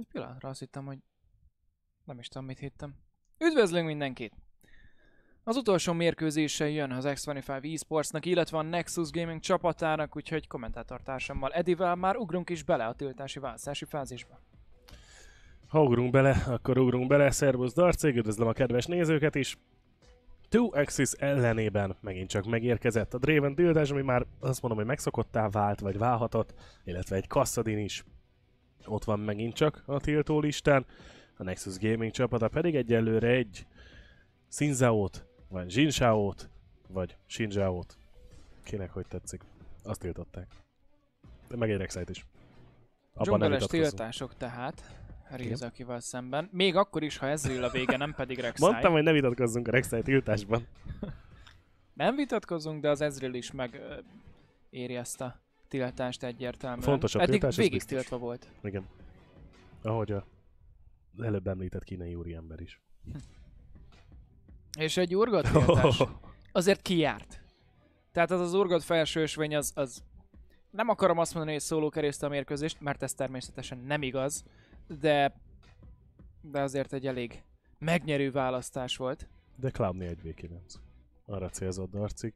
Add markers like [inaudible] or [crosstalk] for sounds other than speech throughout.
Egy pillanatra azt hittem, hogy nem is tudom, mit hittem. Üdvözlünk mindenkit! Az utolsó mérkőzése jön az X25 eSportsnak, illetve a Nexus Gaming csapatának, úgyhogy kommentátortársammal Edivel már ugrunk is bele a tiltási választási fázisba. Ha ugrunk bele, akkor ugrunk bele. Szervusz Darcég, üdvözlöm a kedves nézőket is! Two Axis ellenében megint csak megérkezett a Draven Dildás, ami már azt mondom, hogy megszokottá vált, vagy válhatott, illetve egy Kassadin is ott van megint csak a tiltó listán. A Nexus Gaming csapata pedig egyelőre egy Sinzaót, vagy Zsinsaót, vagy Shinjaót. Kinek hogy tetszik. Azt tiltották. De meg egy Rexite is. Abban Dzsungeles tiltások tehát. Rizakival szemben. Még akkor is, ha ez a vége, nem pedig [laughs] Rexite. Mondtam, hogy ne vitatkozzunk a Rexite tiltásban. [laughs] nem vitatkozunk, de az Ezril is éri ezt a tiltást egyértelműen. Fontos a tiltás, Eddig végig tiltva volt. Igen. Ahogy a előbb említett kínai ember is. És egy urgattiltás. [laughs] Oh. Azért kiárt. Tehát az az felső felsősvény az, az... Nem akarom azt mondani, hogy szóló kereszte a mérkőzést, mert ez természetesen nem igaz, de... De azért egy elég megnyerő választás volt. De Clowny egy v Arra célzott Darcik.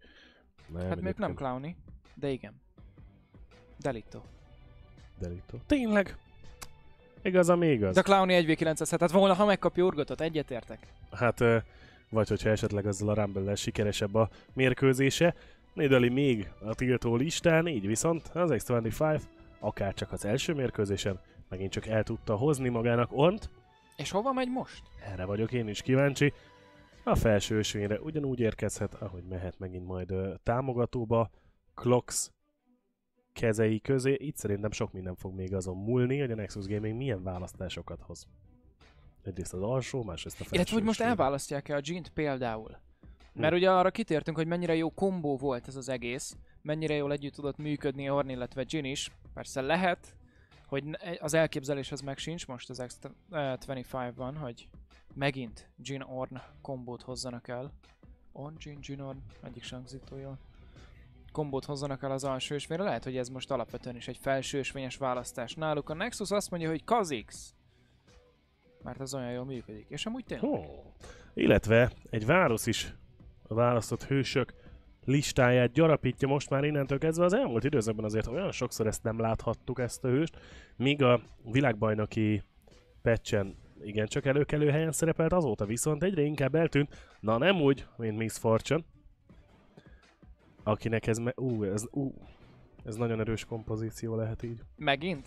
Nem, hát még nem Clowny, de igen. Delito. Delito. Tényleg. Igaz, ami igaz. De Clowny 1 v 9 tehát volna, ha megkapja urgotot, egyetértek. Hát, vagy hogyha esetleg azzal a rumble sikeresebb a mérkőzése. Nédeli még a tiltó listán, így viszont az X25 akár csak az első mérkőzésen megint csak el tudta hozni magának ont. És hova megy most? Erre vagyok én is kíváncsi. A felső ösvényre ugyanúgy érkezhet, ahogy mehet megint majd támogatóba. Clocks kezei közé. Itt szerintem sok minden fog még azon múlni, hogy a Nexus Gaming milyen választásokat hoz. Egyrészt az alsó, másrészt a felső. Illetve, hogy most elválasztják-e a Jint például. Hm. Mert hm. ugye arra kitértünk, hogy mennyire jó kombó volt ez az egész, mennyire jól együtt tudott működni Orn, illetve Gin is. Persze lehet, hogy az elképzelés az meg sincs most az X25-ban, hogy megint Gin Orn kombót hozzanak el. On Gin, Gin Orn, egyik sem jól kombót hozzanak el az alsó ösvényre. Lehet, hogy ez most alapvetően is egy felső ösvényes választás náluk. A Nexus azt mondja, hogy Kazix. Mert az olyan jól működik. És amúgy tényleg. Oh. Illetve egy város is a választott hősök listáját gyarapítja most már innentől kezdve. Az elmúlt időszakban azért olyan sokszor ezt nem láthattuk ezt a hőst, míg a világbajnoki pecsen igen, csak előkelő helyen szerepelt, azóta viszont egyre inkább eltűnt, na nem úgy, mint Miss Fortune, Akinek ez, me- ú, ez, ú, ez nagyon erős kompozíció lehet így. Megint?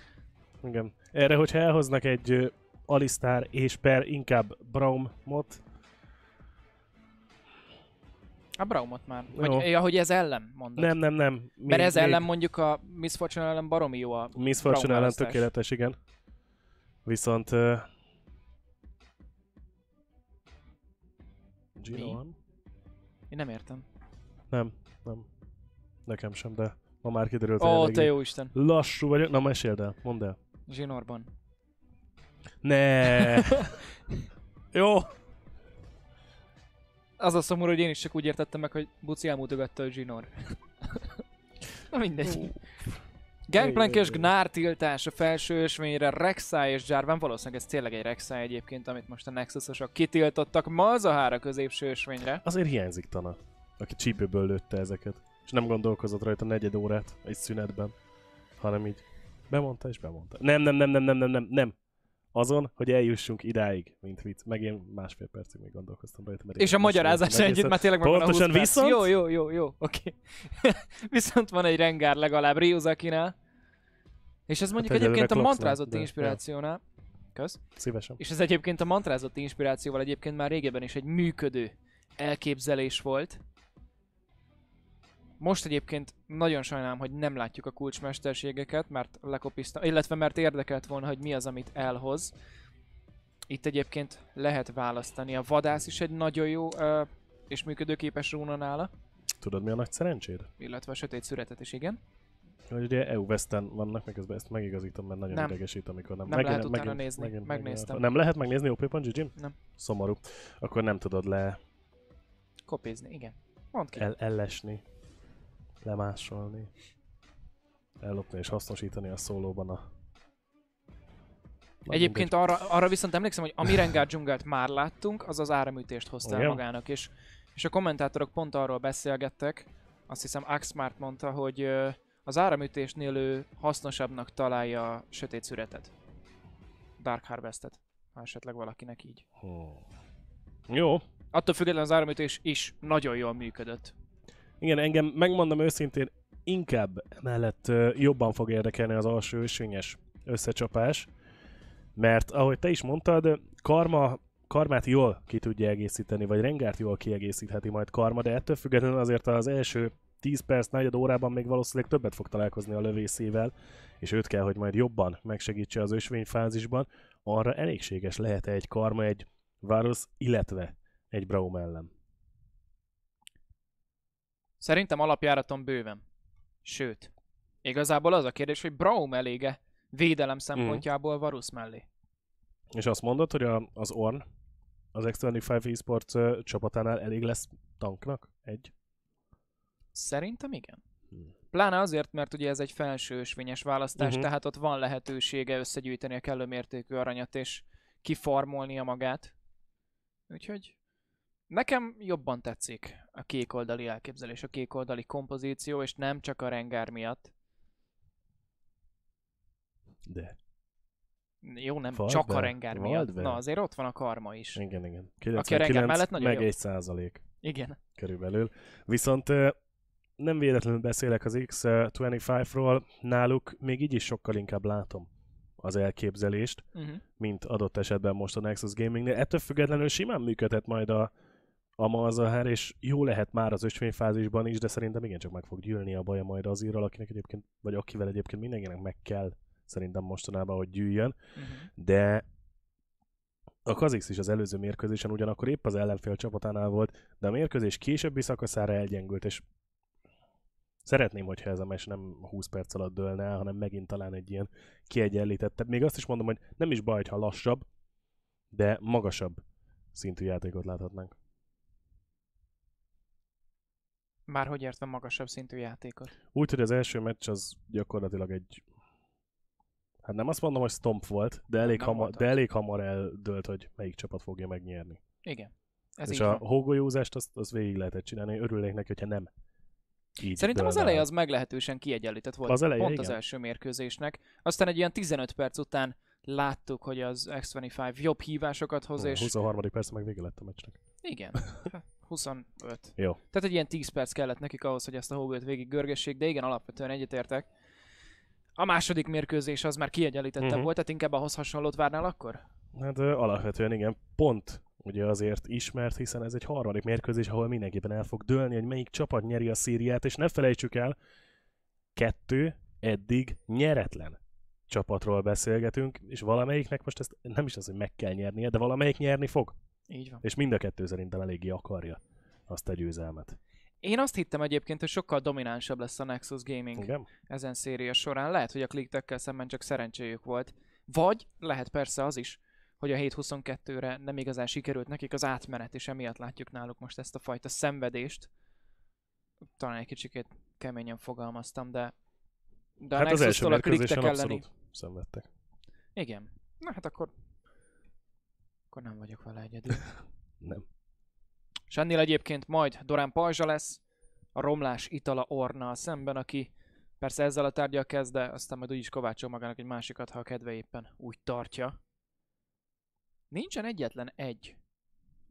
[laughs] Igen. Erre, hogyha elhoznak egy uh, Alistar és per inkább Braumot. A Braumot már. Vagy, ahogy ez ellen mondod. Nem, nem, nem. Mi, Mert ez még... ellen mondjuk a Miss Fortune ellen baromi jó a Miss Fortune Braum ellen választás. tökéletes, igen. Viszont... Uh... Gino Én nem értem. Nem, nem. Nekem sem, de ma már kiderült, Ó, oh, te jó Isten. Lassú vagyok. Na, meséld el, mondd el. Zsinórban. Ne. [laughs] jó. Az a szomorú, hogy én is csak úgy értettem meg, hogy Buci elmutogatta a zsinór. [laughs] Na mindegy. Gangplank és Gnár tiltás a felső ösvényre, Rexai és Jarvan, valószínűleg ez tényleg egy Rexai, egyébként, amit most a Nexus-osok kitiltottak, hára középső ösvényre. Azért hiányzik Tana aki csípőből lőtte ezeket. És nem gondolkozott rajta negyed órát egy szünetben, hanem így bemondta és bemondta. Nem, nem, nem, nem, nem, nem, nem, nem. Azon, hogy eljussunk idáig, mint vicc. Meg én másfél percig még gondolkoztam rajta. Mert és a magyarázás együtt mert tényleg megvan Pontosan a viszont? Jó, jó, jó, jó, oké. Okay. [laughs] viszont van egy rengár legalább Ryuzakinál. És ez mondjuk hát egyébként a mantrázott de, inspirációnál. Ja. Kösz. Szívesen. És ez egyébként a mantrázott inspirációval egyébként már régebben is egy működő elképzelés volt. Most egyébként nagyon sajnálom, hogy nem látjuk a kulcsmesterségeket, mert lekopiztam, illetve mert érdekelt volna, hogy mi az, amit elhoz. Itt egyébként lehet választani. A vadász is egy nagyon jó ö, és működőképes rúna nála. Tudod mi a nagy szerencséd? Illetve a sötét szüretet is, igen. Hogy ugye EU Westen vannak, meg ezt megigazítom, mert nagyon nem. idegesít, amikor nem. Nem megint, lehet utána megint, nézni, megint, megnéztem. Megint, nem lehet megnézni OP.GG? Nem. Szomorú. Akkor nem tudod le... Kopizni, igen. Mondd ki. El, ellesni lemásolni, ellopni és hasznosítani a szólóban a... Na, Egyébként mindegy. arra, arra viszont emlékszem, hogy a Mirengar dzsungelt már láttunk, az az áramütést hozta okay. magának, és, és a kommentátorok pont arról beszélgettek, azt hiszem Axmart mondta, hogy az áramütésnél ő hasznosabbnak találja a sötét szüretet. Dark Harvestet, ha esetleg valakinek így. Oh. Jó. Attól függetlenül az áramütés is nagyon jól működött. Igen, engem megmondom őszintén, inkább emellett jobban fog érdekelni az alsó ösvényes összecsapás, mert ahogy te is mondtad, karma, karmát jól ki tudja egészíteni, vagy rengárt jól kiegészítheti majd karma, de ettől függetlenül azért az első 10 perc, negyed órában még valószínűleg többet fog találkozni a lövészével, és őt kell, hogy majd jobban megsegítse az ösvényfázisban, arra elégséges lehet -e egy karma, egy Varus, illetve egy Braum ellen? Szerintem alapjáraton bőven. Sőt, igazából az a kérdés, hogy Braum elége védelem mhm. szempontjából Varus mellé. És azt mondod, hogy a, az Orn az X25 eSports uh, csapatánál elég lesz tanknak? Egy? Szerintem igen. Hmm. Pláne azért, mert ugye ez egy felső választás, uh-huh. tehát ott van lehetősége összegyűjteni a kellő mértékű aranyat és kifarmolnia magát. Úgyhogy Nekem jobban tetszik a kék oldali elképzelés, a kék oldali kompozíció, és nem csak a rengár miatt. De. Jó, nem Fajt csak be? a rengár Fard miatt. Be? Na, azért ott van a karma is. Igen, igen. 99, a mellett nagyon meg jó. százalék. Igen. Körülbelül. Viszont nem véletlenül beszélek az X25-ról, náluk még így is sokkal inkább látom az elképzelést, uh-huh. mint adott esetben most a Nexus gaming Gaming-nél. Ettől függetlenül simán működhet majd a, a Malzahár, és jó lehet már az ösvényfázisban is, de szerintem igencsak meg fog gyűlni a baja majd az írral, akinek egyébként, vagy akivel egyébként mindenkinek meg kell szerintem mostanában, hogy gyűjjön, uh-huh. de a Kazix is az előző mérkőzésen ugyanakkor épp az ellenfél csapatánál volt, de a mérkőzés későbbi szakaszára elgyengült, és szeretném, hogyha ez a mes nem 20 perc alatt dőlne el, hanem megint talán egy ilyen kiegyenlítettebb. Még azt is mondom, hogy nem is baj, ha lassabb, de magasabb szintű játékot láthatnánk. Már hogy értve magasabb szintű játékot. Úgy, hogy az első meccs az gyakorlatilag egy... Hát nem azt mondom, hogy stomp volt, de elég, nem hamar, de elég hamar eldölt, hogy melyik csapat fogja megnyerni. Igen. Ez És a hógolyózást azt, azt végig lehetett csinálni, örülnék neki, hogyha nem. Így Szerintem az eleje az meglehetősen kiegyenlített volt. Az eleje, pont igen. az első mérkőzésnek. Aztán egy ilyen 15 perc után láttuk, hogy az X25 jobb hívásokat hoz, és... 23. perc meg vége lett a meccsnek. Igen. [laughs] 25. Jó. Tehát egy ilyen 10 perc kellett nekik ahhoz, hogy ezt a hógőt végig görgessék, de igen, alapvetően egyetértek. A második mérkőzés az már kiegyenlítettebb uh-huh. volt, tehát inkább ahhoz hasonlót várnál akkor? Hát ö, alapvetően igen, pont ugye azért ismert, hiszen ez egy harmadik mérkőzés, ahol mindenképpen el fog dőlni, hogy melyik csapat nyeri a szíriát, és ne felejtsük el, kettő eddig nyeretlen csapatról beszélgetünk, és valamelyiknek most ezt nem is az, hogy meg kell nyernie, de valamelyik nyerni fog. Így van. És mind a kettő szerintem eléggé akarja azt a győzelmet. Én azt hittem egyébként, hogy sokkal dominánsabb lesz a Nexus Gaming Igen? ezen széria során. Lehet, hogy a clicktech szemben csak szerencséjük volt. Vagy lehet persze az is, hogy a 7.22-re nem igazán sikerült nekik az átmenet, és emiatt látjuk náluk most ezt a fajta szenvedést. Talán egy kicsikét keményen fogalmaztam, de, de a hát Nexus-tól az első a elleni... abszolút szenvedtek. Igen. Na hát akkor akkor nem vagyok vele egyedül. [laughs] nem. És ennél egyébként majd Dorán Pajzsa lesz, a romlás itala orna a szemben, aki persze ezzel a tárgyal kezd, de aztán majd úgyis kovácsol magának egy másikat, ha a kedve éppen úgy tartja. Nincsen egyetlen egy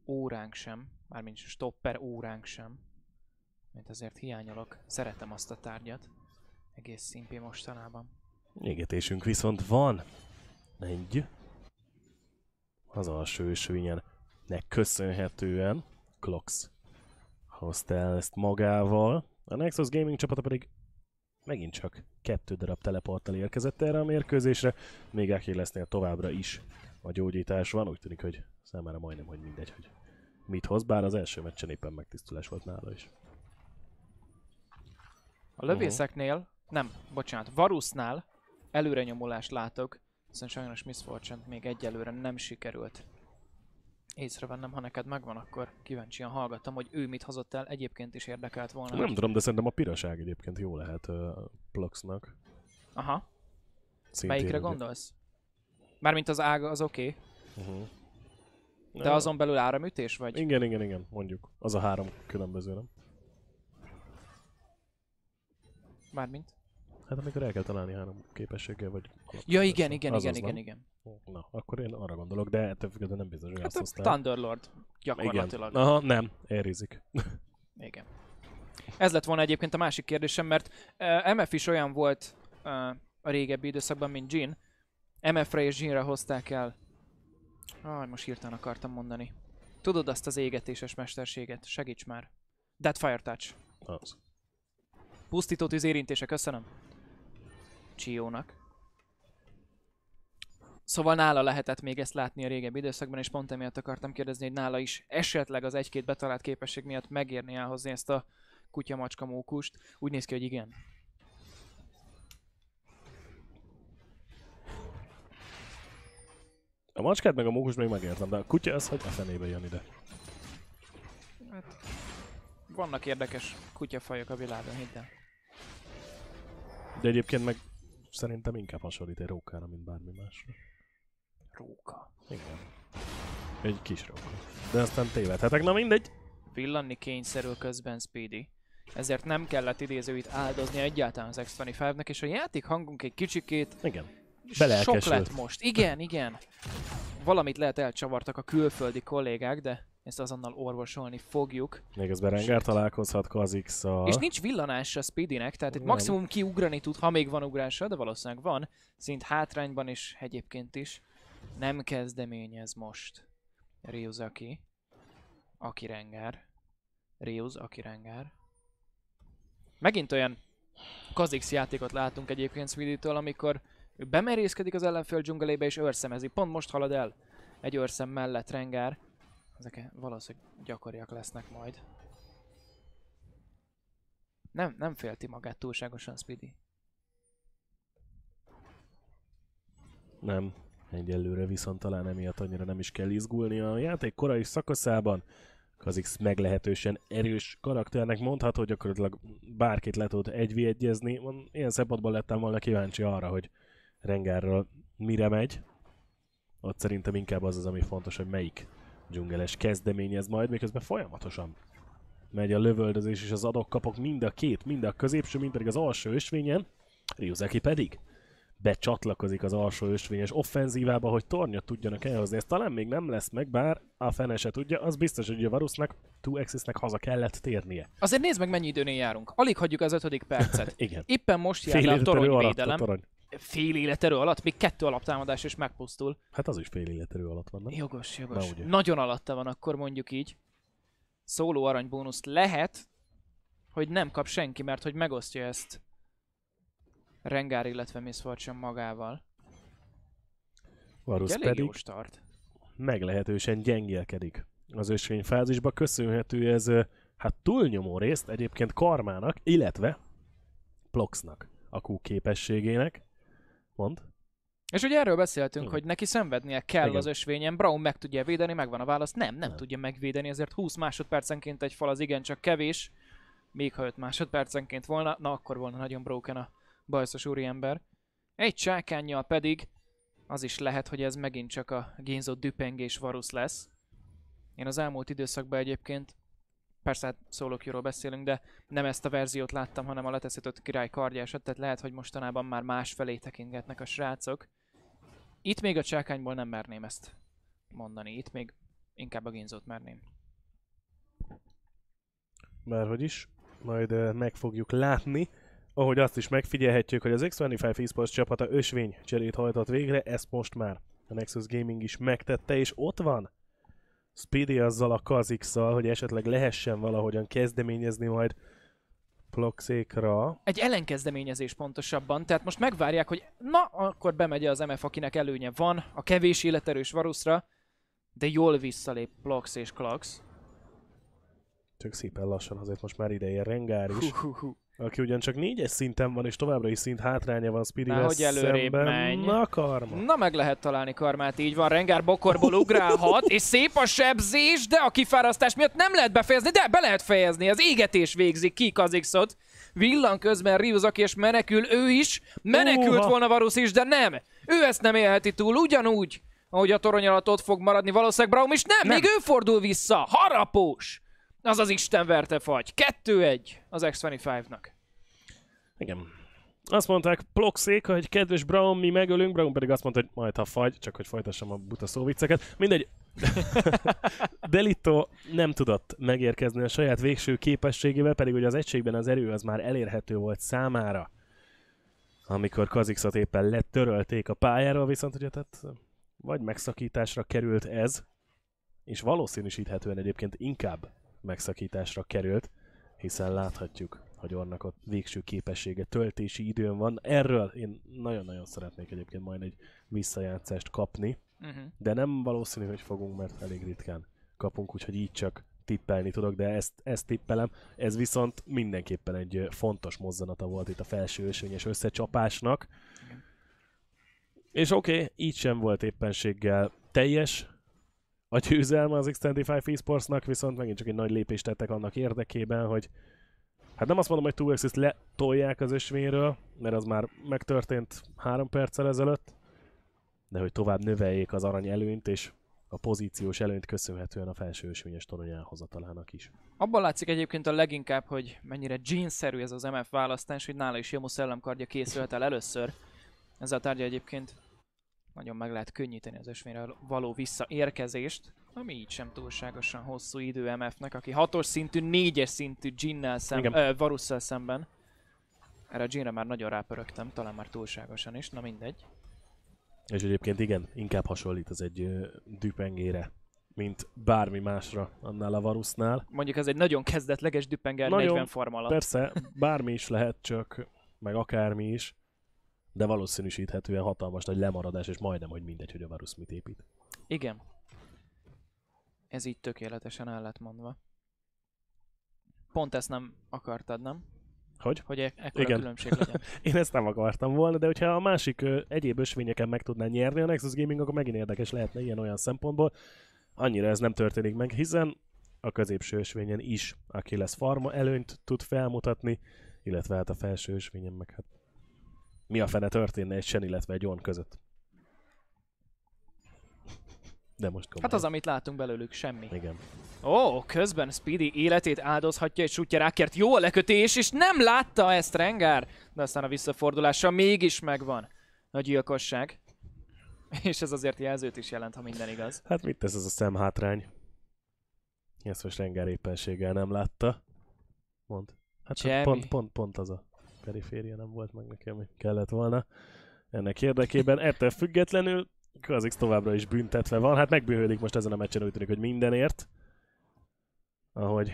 óránk sem, mármint stopper óránk sem, mint azért hiányolok. Szeretem azt a tárgyat. Egész szimpi mostanában. Égetésünk viszont van. Egy az alsó nek köszönhetően Clocks hozta el ezt magával. A Nexus Gaming csapata pedig megint csak kettő darab teleporttal érkezett erre a mérkőzésre, még Achillesnél továbbra is a gyógyítás van, úgy tűnik, hogy számára majdnem, hogy mindegy, hogy mit hoz, bár az első meccsen éppen megtisztulás volt nála is. A lövészeknél, nem, bocsánat, Varusnál előrenyomulást látok, hiszen sajnos Miss fortune még egyelőre nem sikerült észrevennem, ha neked megvan, akkor kíváncsian hallgattam, hogy ő mit hozott el, egyébként is érdekelt volna. Nem tudom, de szerintem a piraság egyébként jó lehet uh, Pluxnak. Aha. Szintén Melyikre ugye. gondolsz? Mármint az ága az oké. Okay. Mhm. Uh-huh. De ja. azon belül áramütés vagy? Igen, igen, igen, mondjuk. Az a három különböző, nem? Mármint? Hát amikor el kell találni három képességgel, vagy... Ja, igen, igen, az igen, az, igen, igen, igen. Na, akkor én arra gondolok, de ettől függetlenül nem biztos, hogy hát azt a Thunderlord, gyakorlatilag. Igen. Aha, nem, érizik. [laughs] igen. Ez lett volna egyébként a másik kérdésem, mert uh, eh, MF is olyan volt uh, a régebbi időszakban, mint Jean. MF-re és Jean-re hozták el... Ah, most hirtelen akartam mondani. Tudod azt az égetéses mesterséget? Segíts már. Dead Fire Touch. Az. Pusztító tűz érintése, köszönöm. Csiónak. Szóval nála lehetett még ezt látni a régebbi időszakban, és pont emiatt akartam kérdezni, hogy nála is esetleg az egy-két betalált képesség miatt megérni elhozni ezt a kutya-macska mókust. Úgy néz ki, hogy igen. A macskát meg a mókust még megértem, de a kutya az, hogy a fenébe jön ide. Hát, vannak érdekes kutyafajok a világon, hidd el. De egyébként meg Szerintem inkább hasonlít egy rókára, mint bármi másra. Róka. Igen. Egy kis róka. De aztán tévedhetek, na mindegy. Villanni kényszerül közben Speedy. Ezért nem kellett idézőit áldozni egyáltalán az X25-nek, és a játék hangunk egy kicsikét... Igen. Sok lett most. Igen, igen. Valamit lehet elcsavartak a külföldi kollégák, de ezt azonnal orvosolni fogjuk. Még ez Berenger találkozhat kazix És nincs villanása Speedinek, tehát itt maximum kiugrani tud, ha még van ugrása, de valószínűleg van. Szint hátrányban is, egyébként is nem kezdeményez most aki, aki renger, Rius, aki renger. Megint olyan Kazix játékot látunk egyébként Speedy-től, amikor ő bemerészkedik az ellenfél dzsungelébe és őrszemezi. Pont most halad el egy őrszem mellett Rengár. Ezek valószínűleg gyakoriak lesznek majd. Nem, nem félti magát túlságosan Speedy. Nem, egyelőre viszont talán emiatt annyira nem is kell izgulni a játék korai szakaszában. Kazix meglehetősen erős karakternek mondható, hogy gyakorlatilag bárkit le tud egyvédjezni. Ilyen szempontból lettem volna kíváncsi arra, hogy Rengárról mire megy. Ott szerintem inkább az az, ami fontos, hogy melyik dzsungeles kezdeményez majd, miközben folyamatosan megy a lövöldözés és az adok kapok mind a két, mind a középső, mind pedig az alsó ösvényen. Ryuzaki pedig becsatlakozik az alsó ösvényes offenzívába, hogy tornyot tudjanak elhozni. Ez talán még nem lesz meg, bár a fene se tudja, az biztos, hogy a Varusnak, 2 haza kellett térnie. Azért nézd meg, mennyi időnél járunk. Alig hagyjuk az ötödik percet. [laughs] Igen. Éppen most jár le a toronyvédelem fél életerő alatt, még kettő alaptámadás és megpusztul. Hát az is fél életerő alatt van, nem? Jogos, jogos. Na, Nagyon alatta van akkor mondjuk így. Szóló arany lehet, hogy nem kap senki, mert hogy megosztja ezt Rengár, illetve Miss Fortune magával. Varus pedig jó start. meglehetősen gyengélkedik az ösvény fázisba. Köszönhető ez hát túlnyomó részt egyébként Karmának, illetve Ploxnak a Q képességének. Mond. És ugye erről beszéltünk, Igen. hogy neki szenvednie kell Igen. az ösvényen, Brown meg tudja védeni, megvan a válasz. Nem, nem, nem tudja megvédeni, ezért 20 másodpercenként egy fal az igencsak kevés. Még ha 5 másodpercenként volna, na akkor volna nagyon broken a bajszos úriember. Egy csákányjal pedig az is lehet, hogy ez megint csak a génzó düpengés varusz lesz. Én az elmúlt időszakban egyébként Persze hát solo queue beszélünk, de nem ezt a verziót láttam, hanem a leteszített király kardjásat, tehát lehet, hogy mostanában már más felé tekingetnek a srácok. Itt még a csákányból nem merném ezt mondani, itt még inkább a ginzót merném. Bárhogy is, majd uh, meg fogjuk látni ahogy azt is megfigyelhetjük, hogy az X25 eSports csapata ösvény cserét hajtott végre, ezt most már a Nexus Gaming is megtette, és ott van Speedy azzal a kazix hogy esetleg lehessen valahogyan kezdeményezni majd Ploxékra. Egy ellenkezdeményezés pontosabban, tehát most megvárják, hogy na, akkor bemegy az MF, akinek előnye van, a kevés életerős Varusra, de jól visszalép Plox és Klax. Csak szépen lassan, azért most már ideje Rengár is. Hú, hú, hú aki ugyancsak négyes szinten van, és továbbra is szint hátránya van Speedivel Na, hogy előrébb menj. Na, karma. Na, meg lehet találni karmát, így van. Rengár bokorból ugrálhat, és szép a sebzés, de a kifárasztás miatt nem lehet befejezni, de be lehet fejezni. Az égetés végzi ki Kazixot. Villan közben Riuzak és menekül ő is. Menekült Uha. volna Varus is, de nem. Ő ezt nem élheti túl, ugyanúgy, ahogy a torony alatt ott fog maradni valószínűleg Braum is. Nem, nem. még ő fordul vissza. Harapós! Az az Isten verte fagy. 2-1 az X25-nak. Igen. Azt mondták Ploxék, hogy kedves Brown, mi megölünk, Brown pedig azt mondta, hogy majd ha fagy, csak hogy folytassam a buta szóvicceket. Mindegy, [laughs] Delito nem tudott megérkezni a saját végső képességével, pedig ugye az egységben az erő az már elérhető volt számára. Amikor Kazixot éppen letörölték a pályáról, viszont ugye tehát vagy megszakításra került ez, és valószínűsíthetően egyébként inkább megszakításra került, hiszen láthatjuk, hogy annak a végső képessége töltési időn van. Erről én nagyon-nagyon szeretnék egyébként majd egy visszajátszást kapni, uh-huh. de nem valószínű, hogy fogunk, mert elég ritkán kapunk, úgyhogy így csak tippelni tudok, de ezt, ezt tippelem. Ez viszont mindenképpen egy fontos mozzanata volt itt a felső ösvényes összecsapásnak. Igen. És oké, okay, így sem volt éppenséggel teljes, a győzelme az Extendify Esportsnak, viszont megint csak egy nagy lépést tettek annak érdekében, hogy hát nem azt mondom, hogy 2 letolják az ösvényről, mert az már megtörtént három perccel ezelőtt, de hogy tovább növeljék az arany előnyt, és a pozíciós előnyt köszönhetően a felső ösvényes torony elhozatalának is. Abban látszik egyébként a leginkább, hogy mennyire jeanszerű ez az MF választás, hogy nála is Jamus szellemkardja készülhet el először. Ezzel tárgya egyébként nagyon meg lehet könnyíteni az ösvényre való visszaérkezést, ami így sem túlságosan hosszú idő MF-nek, aki hatos szintű, négyes szintű Jinnel szemben, ö, Varusszal szemben. Erre a Jinre már nagyon rápörögtem, talán már túlságosan is, na mindegy. És egyébként igen, inkább hasonlít az egy ö, düpengére, mint bármi másra annál a Varusznál. Mondjuk ez egy nagyon kezdetleges düpenger nagyon, 40 farm alatt. Persze, bármi is lehet, csak meg akármi is de valószínűsíthetően hatalmas nagy lemaradás, és majdnem, hogy mindegy, hogy a Varus mit épít. Igen. Ez így tökéletesen el lett mondva. Pont ezt nem akartad, nem? Hogy? Hogy e- ekkora Igen. különbség legyen. [laughs] Én ezt nem akartam volna, de hogyha a másik ö, egyéb ösvényeken meg tudná nyerni a Nexus Gaming, akkor megint érdekes lehetne ilyen-olyan szempontból. Annyira ez nem történik meg, hiszen a középső ösvényen is, aki lesz farma előnyt tud felmutatni, illetve hát a felső ösvényen meg hát mi a fene történne egy Sen, illetve egy On között. De most hát komolyan. Hát az, amit látunk belőlük, semmi. Igen. Ó, közben Speedy életét áldozhatja egy rákért Jó a lekötés, és nem látta ezt Rengár. De aztán a visszafordulása mégis megvan. Nagy gyilkosság. [laughs] És ez azért jelzőt is jelent, ha minden igaz. Hát mit tesz ez a szemhátrány? Ezt most Rengár éppenséggel nem látta. Mond. hát pont, pont, pont az a periféria nem volt meg nekem, hogy kellett volna. Ennek érdekében ettől függetlenül Kazix továbbra is büntetve van. Hát megbűnhődik most ezen a meccsen, úgy tűnik, hogy mindenért. Ahogy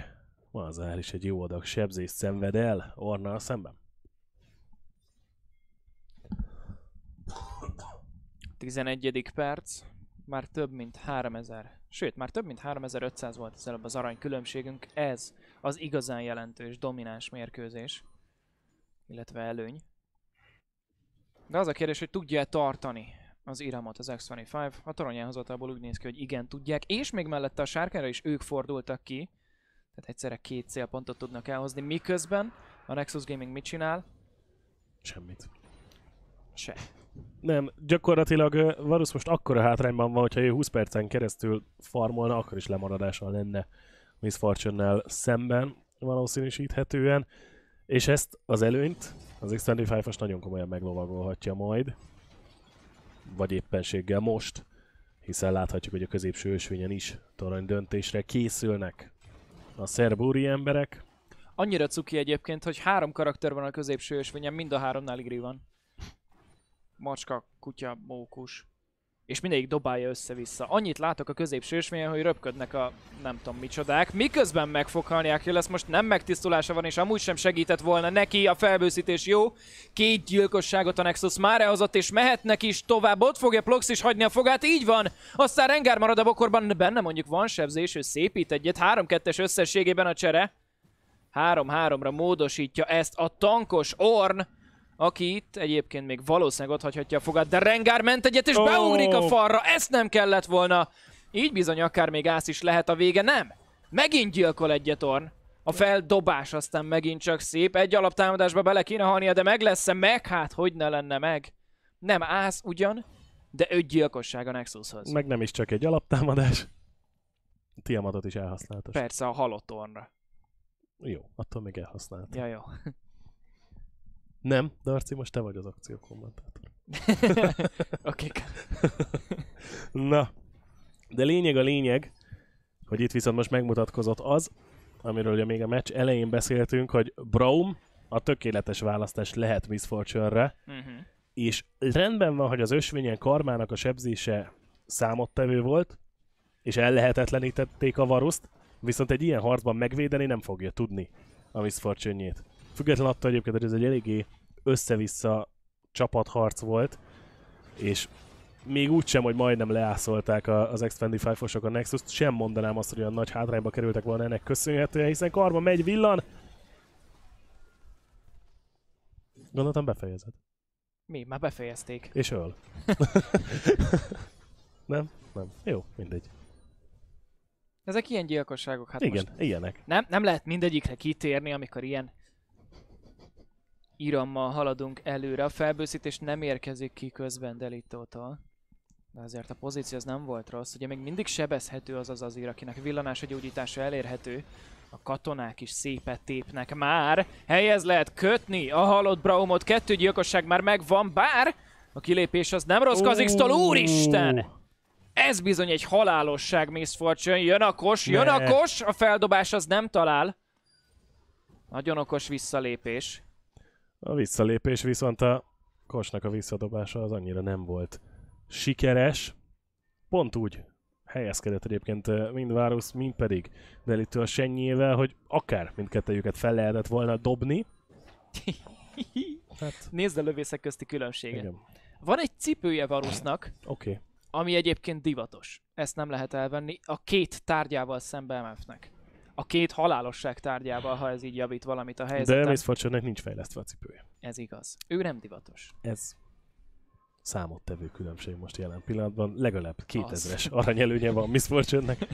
Mazár is egy jó adag sebzést szenved el a szemben. 11. perc, már több mint 3000, sőt, már több mint 3500 volt az előbb az arany különbségünk, ez az igazán jelentős, domináns mérkőzés illetve előny. De az a kérdés, hogy tudja-e tartani az iramot az X-25. A toronyelhozatából úgy néz ki, hogy igen, tudják, és még mellette a sárkányra is ők fordultak ki. Tehát egyszerre két célpontot tudnak elhozni, miközben a Nexus Gaming mit csinál? Semmit. Se. Nem, gyakorlatilag Varus most akkora hátrányban van, hogyha ő 20 percen keresztül farmolna, akkor is lemaradása lenne Miss fortune szemben valószínűsíthetően. És ezt az előnyt az X25-as nagyon komolyan meglovagolhatja majd, vagy éppenséggel most, hiszen láthatjuk, hogy a középső ösvényen is torony döntésre készülnek a szerbúri emberek. Annyira cuki egyébként, hogy három karakter van a középső ösvényen, mind a háromnál igri van. Macska, kutya, mókus és mindegyik dobálja össze-vissza. Annyit látok a középső ösvényen, hogy röpködnek a nem tudom micsodák, miközben meg fog halni most nem megtisztulása van, és amúgy sem segített volna neki, a felbőszítés jó, két gyilkosságot a Nexus már elhozott, és mehetnek is tovább, ott fogja Plox is hagyni a fogát, így van, aztán Rengár marad a bokorban, benne mondjuk van sebzés, ő szépít egyet, 3-2-es összességében a csere, 3-3-ra módosítja ezt a tankos Orn, aki itt egyébként még valószínűleg ott hagyhatja a fogát, de Rengár ment egyet és oh. beugrik a falra, ezt nem kellett volna. Így bizony akár még ász is lehet a vége, nem? Megint gyilkol egyet Orn. A feldobás aztán megint csak szép, egy alaptámadásba bele kéne halnia, de meg lesz-e meg? Hát hogy ne lenne meg? Nem ász ugyan, de öt gyilkosság a Nexushoz. Meg nem is csak egy alaptámadás. Tiamatot is elhasználta. Persze, a halott ornra. Jó, attól még elhasznált. Ja, jó. Nem, Darci, most te vagy az akció kommentátor. [laughs] Oké. [laughs] Na, de lényeg a lényeg, hogy itt viszont most megmutatkozott az, amiről ugye még a meccs elején beszéltünk, hogy Braum a tökéletes választás lehet Miss Fortune-re, uh-huh. és rendben van, hogy az ösvényen karmának a sebzése számottevő volt, és ellehetetlenítették a varuszt, viszont egy ilyen harcban megvédeni nem fogja tudni a Miss Fortune-jét. Független attól egyébként, hogy ez egy eléggé össze-vissza csapatharc volt, és még úgy sem, hogy majdnem leászolták az X-25-osok a Nexus-t, sem mondanám azt, hogy olyan nagy hátrányba kerültek volna ennek köszönhetően, hiszen karma megy, villan. Gondoltam befejezed. Mi? Már befejezték. És öl. [laughs] nem? Nem. Jó, mindegy. Ezek ilyen gyilkosságok, hát Igen, most ilyenek. Nem, nem lehet mindegyikre kitérni, amikor ilyen irammal haladunk előre. A felbőszítés nem érkezik ki közben Delitótól. De azért a pozíció az nem volt rossz. Ugye még mindig sebezhető az az azért, akinek villanás a gyógyítása elérhető. A katonák is szépet tépnek már. Helyez lehet kötni a halott Braumot. Kettő gyilkosság már megvan, bár a kilépés az nem rossz Kaziksztól. Úristen! Ez bizony egy halálosság, Miss Fortune. Jön a kos, jön a kos! A feldobás az nem talál. Nagyon okos visszalépés. A visszalépés viszont a Kosnak a visszadobása az annyira nem volt sikeres. Pont úgy helyezkedett egyébként mind Várusz, mind pedig Delitő a sennyével, hogy akár mindkettőjüket fel lehetett volna dobni. Hát... Nézd a lövészek közti különbséget. Igen. Van egy cipője Varusnak, okay. ami egyébként divatos. Ezt nem lehet elvenni a két tárgyával szemben MF-nek a két halálosság tárgyával, ha ez így javít valamit a helyzeten. De Miss fortune nincs fejlesztve a cipője. Ez igaz. Ő nem divatos. Ez számottevő különbség most jelen pillanatban. Legalább 2000-es aranyelőnye van Miss Fortune-nek. [laughs]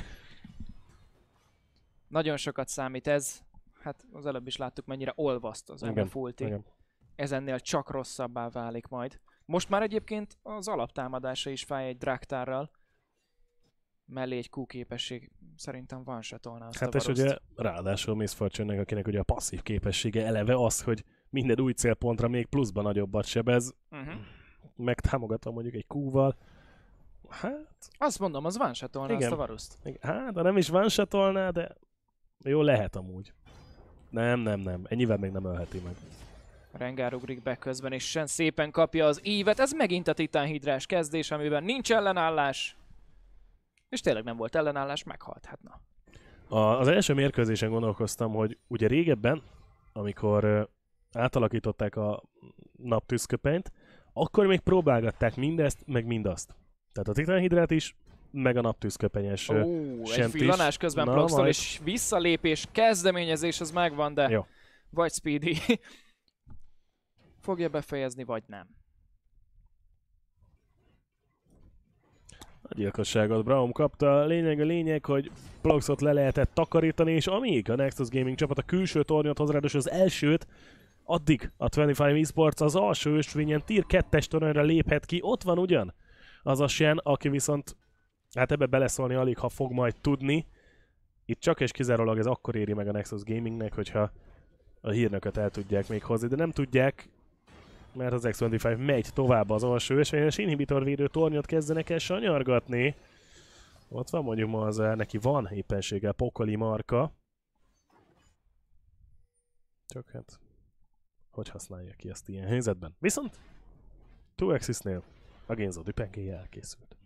Nagyon sokat számít ez. Hát az előbb is láttuk, mennyire olvaszt az ember Fulti. Ezennél csak rosszabbá válik majd. Most már egyébként az alaptámadása is fáj egy draktárral mellé egy Q képesség szerintem van se tolna azt Hát a és ugye ráadásul Miss fortune akinek ugye a passzív képessége eleve az, hogy minden új célpontra még pluszban nagyobbat sebez, uh-huh. megtámogatom mondjuk egy Q-val, Hát... Azt mondom, az van se igen. azt a varuszt. Hát, de nem is van se tolná, de jó lehet amúgy. Nem, nem, nem. Ennyivel még nem ölheti meg. Rengár ugrik be közben, és sen szépen kapja az ívet. Ez megint a titánhidrás kezdés, amiben nincs ellenállás. És tényleg nem volt ellenállás, meghalt, hát na. A, az első mérkőzésen gondolkoztam, hogy ugye régebben, amikor átalakították a naptűzköpenyt, akkor még próbálgatták mindezt, meg mindazt. Tehát a titánhidrát is, meg a naptűzköpenyes Ó, egy villanás közben Na, majd... és visszalépés, kezdeményezés, az megvan, de Jó. vagy Speedy [laughs] fogja befejezni, vagy nem. A gyilkosságot Braum kapta, lényeg a lényeg, hogy Ploxot le lehetett takarítani, és amíg a Nexus Gaming csapat a külső tornyot hoz és az elsőt, addig a 25 Esports az alsó ösvényen tier 2-es toronyra léphet ki, ott van ugyan az a Shen, aki viszont hát ebbe beleszólni alig, ha fog majd tudni. Itt csak és kizárólag ez akkor éri meg a Nexus Gamingnek, hogyha a hírnököt el tudják még hozni, de nem tudják mert az X25 megy tovább az alsó a és védő tornyot kezdenek el sanyargatni. Ott van mondjuk ma az, neki van éppenséggel pokoli marka. Csak hát, hogy használja ki ezt ilyen helyzetben. Viszont 2Axis-nél a Genzo Dupengéje elkészült.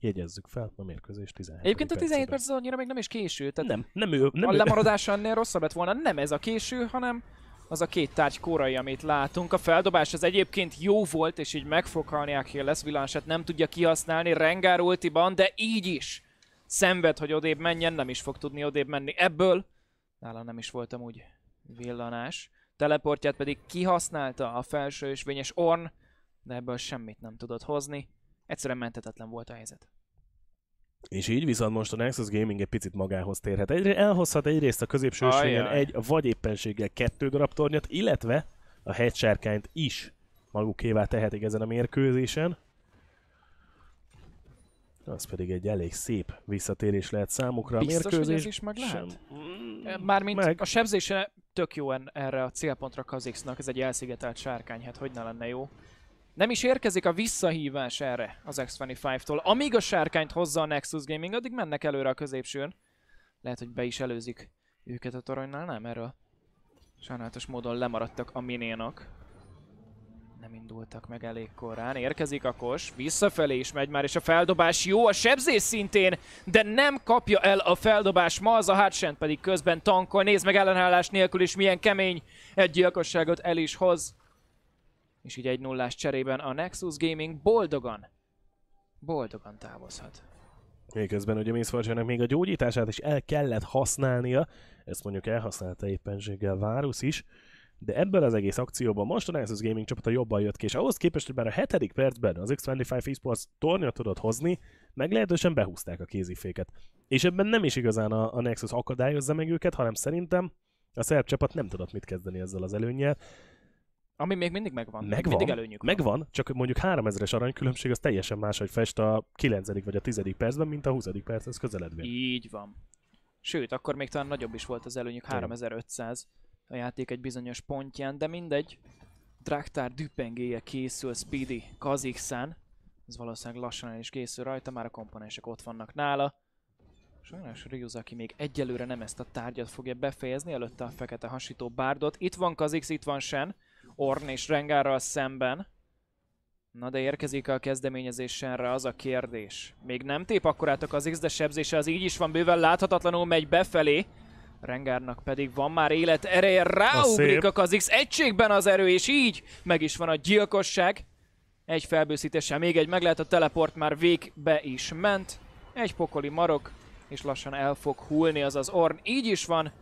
Jegyezzük fel, a mérkőzés 17 Egyébként a 17 perc az annyira még nem is késő. Tehát nem, nem ő. Nem a ő. lemaradás ennél rosszabb lett volna. Nem ez a késő, hanem az a két tárgy korai, amit látunk. A feldobás az egyébként jó volt, és így meg fog halni nem tudja kihasználni Rengár ultiban, de így is szenved, hogy odébb menjen, nem is fog tudni odébb menni ebből. Nála nem is voltam úgy villanás. Teleportját pedig kihasználta a felső és vényes Orn, de ebből semmit nem tudott hozni. Egyszerűen mentetetlen volt a helyzet. És így viszont most a Nexus Gaming egy picit magához térhet. Egyre elhozhat egyrészt a középső egy, vagy éppenséggel kettő darab tornyot, illetve a hegysárkányt is magukévá tehetik ezen a mérkőzésen. Az pedig egy elég szép visszatérés lehet számukra. Biztos, mérkőzés hogy ez is meg lehet? Sem. Mm. Mármint meg. a sebzése tök jó erre a célpontra Kazixnak, ez egy elszigetelt sárkány, hát hogy ne lenne jó. Nem is érkezik a visszahívás erre az X25-tól. Amíg a sárkányt hozza a Nexus Gaming, addig mennek előre a középsőn. Lehet, hogy be is előzik őket a toronynál, nem erről. Sajnálatos módon lemaradtak a minénak. Nem indultak meg elég korán. Érkezik a kos, visszafelé is megy már, és a feldobás jó, a sebzés szintén, de nem kapja el a feldobás. Ma az a hardshant pedig közben tankol. Nézd meg ellenállás nélkül is milyen kemény egy gyilkosságot el is hoz. És így egy nullás cserében a Nexus Gaming boldogan, boldogan távozhat. Miközben ugye Mészfarcsának még a gyógyítását is el kellett használnia, ezt mondjuk elhasználta éppenséggel Várus is, de ebből az egész akcióban most a Nexus Gaming csapata jobban jött ki, és ahhoz képest, hogy már a hetedik percben az X25 eSports tornya tudott hozni, meglehetősen behúzták a kéziféket. És ebben nem is igazán a, a Nexus akadályozza meg őket, hanem szerintem a szerb csapat nem tudott mit kezdeni ezzel az előnnyel, ami még mindig megvan. Megvan, mindig előnyük van. csak mondjuk 3000-es aranykülönbség az teljesen más, hogy fest a 9. vagy a 10. percben, mint a 20. perchez közeledve. Így van. Sőt, akkor még talán nagyobb is volt az előnyük, 3500 a játék egy bizonyos pontján, de mindegy. Draktár düpengéje készül Speedy Kazikszán. Ez valószínűleg lassan el is készül rajta, már a komponensek ott vannak nála. Sajnos Ryuz, aki még egyelőre nem ezt a tárgyat fogja befejezni, előtte a fekete hasító bárdot. Itt van Kazix, itt van Sen. Orn és Rengárral szemben. Na de érkezik a kezdeményezésenre az a kérdés. Még nem tép akkorátok az X, de sebzése az így is van, bőven láthatatlanul megy befelé. Rengárnak pedig van már élet ereje, ráugrik a Kazix egységben az erő, és így meg is van a gyilkosság. Egy felbőszítéssel még egy meg lehet, a teleport már végbe is ment. Egy pokoli marok, és lassan el fog hullni az az Orn. Így is van.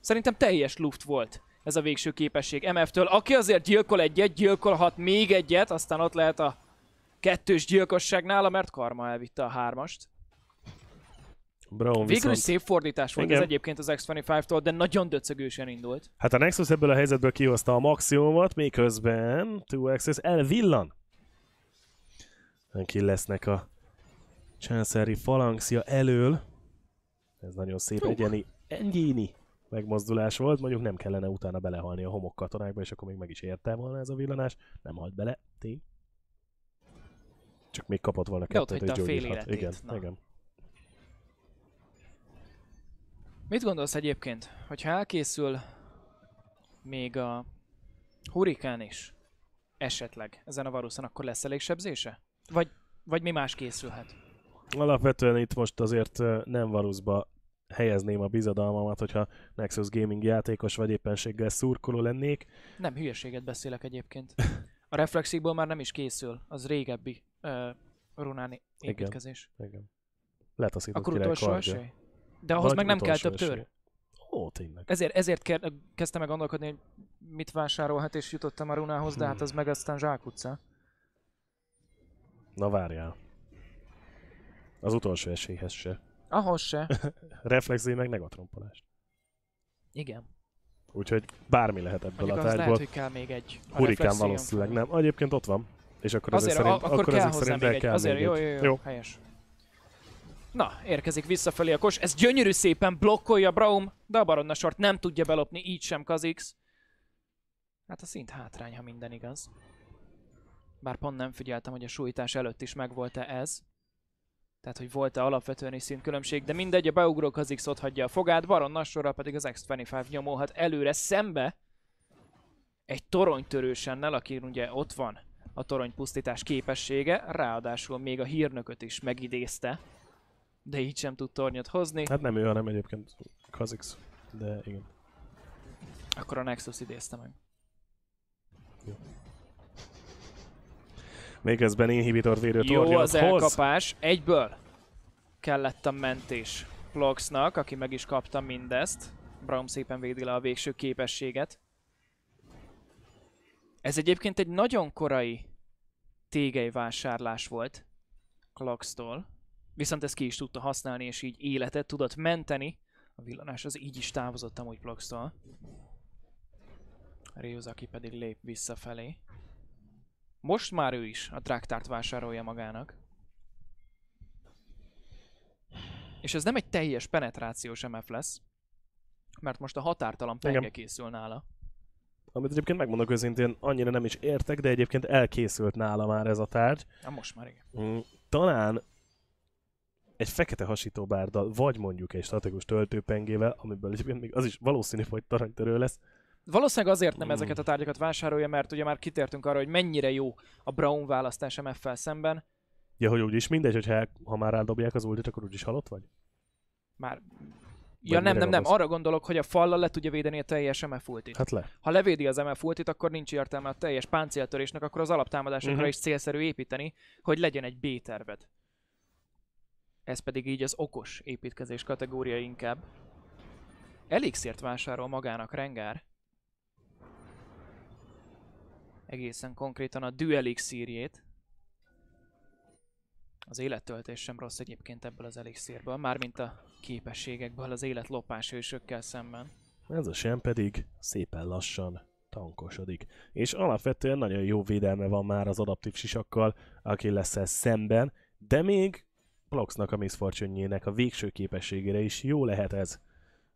Szerintem teljes luft volt ez a végső képesség MF-től, aki azért gyilkol egyet, gyilkolhat még egyet, aztán ott lehet a kettős gyilkosság nála, mert Karma elvitte a hármast. Brown Végül viszont... szép fordítás volt Igen. ez egyébként az X25-tól, de nagyon döcögősen indult. Hát a Nexus ebből a helyzetből kihozta a maximumot, miközben 2 Xs elvillan. Ki lesznek a Chancery falangszia elől. Ez nagyon szép Jó. egyeni, egyéni megmozdulás volt, mondjuk nem kellene utána belehalni a homok katonákba, és akkor még meg is értem volna ez a villanás. Nem halt bele, ti. Csak még kapott volna kettőt, hogy gyógyíthat. Igen, Na. igen. Mit gondolsz egyébként, hogyha elkészül még a hurikán is esetleg ezen a varuszon, akkor lesz elég sebzése? Vagy, vagy mi más készülhet? Alapvetően itt most azért nem varuszba helyezném a bizadalmamat, hogyha Nexus Gaming játékos vagy éppenséggel szurkoló lennék. Nem, hülyeséget beszélek egyébként. A reflexikból már nem is készül, az régebbi uh, runáni építkezés. Igen, igen. Letaszított Akkor utolsó esély? De ahhoz Vagy meg nem kell több tör. Ó, tényleg. Ezért, ezért kezdtem meg gondolkodni, hogy mit vásárolhat, és jutottam a runához, hmm. de hát hmm. az meg aztán zsákutca. Na várjál. Az utolsó esélyhez se. Ahhoz se. [laughs] Reflexzé meg negatrompolást. Igen. Úgyhogy bármi lehet ebből Mondjuk a tárgyból. lehet, hogy kell még egy. A Hurikán valószínűleg nem. Egyébként ott van. És akkor azért, ezek szerint, a, akkor, akkor kell ezek szerint még egy. Kell azért, még jó, jó, jó, jó, helyes. Na, érkezik visszafelé a kos. Ez gyönyörű szépen blokkolja Braum, de a baronna sort nem tudja belopni, így sem Kazix. Hát a szint hátrány, ha minden igaz. Bár pont nem figyeltem, hogy a sújtás előtt is megvolt-e ez. Tehát, hogy volt-e alapvetően is szintkülönbség, de mindegy, a beugró Kazix ott hagyja a fogát, Baron Nassorral pedig az X25 nyomolhat előre szembe egy toronytörősennel, aki ugye ott van a toronypusztítás képessége, ráadásul még a hírnököt is megidézte, de így sem tud tornyot hozni. Hát nem ő, hanem egyébként Kazix, de igen. Akkor a Nexus idézte meg. Jó. Még közben inhibitor védő Jó az elkapás. Hoz. Egyből kellett a mentés Ploxnak, aki meg is kapta mindezt. Braum szépen védi le a végső képességet. Ez egyébként egy nagyon korai tégei vásárlás volt Klaxtól, viszont ezt ki is tudta használni, és így életet tudott menteni. A villanás az így is távozott amúgy Plaxtól. Ryuzaki pedig lép visszafelé. Most már ő is a traktárt vásárolja magának. És ez nem egy teljes penetrációs MF lesz, mert most a határtalan penge Igen. készül nála. Amit egyébként megmondok őszintén, annyira nem is értek, de egyébként elkészült nála már ez a tárgy. Na most már igen. Mm, talán egy fekete hasító bárdal, vagy mondjuk egy stratégus töltőpengével, amiből egyébként még az is valószínű, hogy taranytörő lesz, Valószínűleg azért nem mm. ezeket a tárgyakat vásárolja, mert ugye már kitértünk arra, hogy mennyire jó a Brown választás MF-fel szemben. Ja, hogy úgyis mindegy, hogy ha, már eldobják az oldit, akkor úgyis halott vagy? Már... Ja, vagy nem, nem, nem, arra gondolok, hogy a fallal le tudja védeni a teljes MF ultit. Hát le. Ha levédi az MF ultit, akkor nincs értelme a teljes páncéltörésnek, akkor az alaptámadásokra uh-huh. is célszerű építeni, hogy legyen egy B-terved. Ez pedig így az okos építkezés kategória inkább. Elixért vásárol magának Rengár egészen konkrétan a szírjét, Az élettöltés sem rossz egyébként ebből az elixírből, mármint a képességekből az életlopás ősökkel szemben. Ez a sem pedig szépen lassan tankosodik. És alapvetően nagyon jó védelme van már az adaptív sisakkal, aki lesz ez szemben, de még Bloxnak a misfortune a végső képességére is jó lehet ez